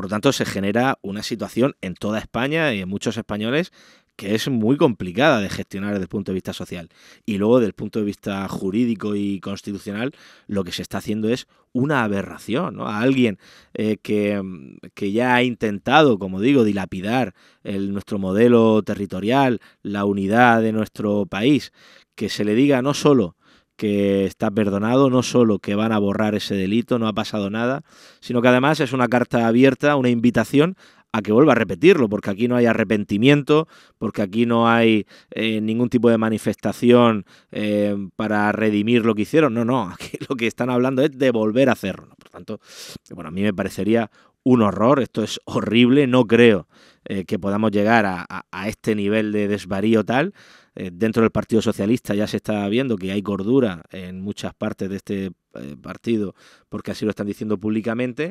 Por lo tanto, se genera una situación en toda España y en muchos españoles que es muy complicada de gestionar desde el punto de vista social. Y luego, desde el punto de vista jurídico y constitucional, lo que se está haciendo es una aberración. A alguien eh, que, que, ya ha intentado, como digo, dilapidar el, nuestro modelo territorial, la unidad de nuestro país, que se le diga no solo que está perdonado, no solo que van a borrar ese delito, no ha pasado nada, sino que además es una carta abierta, una invitación a que vuelva a repetirlo, porque aquí no hay arrepentimiento, porque aquí no hay eh, ningún tipo de manifestación eh, para redimir lo que hicieron. No, no, aquí lo que están hablando es de volver a hacerlo. Por tanto, bueno, a mí me parecería un horror, esto es horrible, no creo eh, que podamos llegar a, este nivel de desvarío tal. Eh, dentro del Partido Socialista ya se está viendo que hay cordura en muchas partes de este eh, partido porque así lo están diciendo públicamente.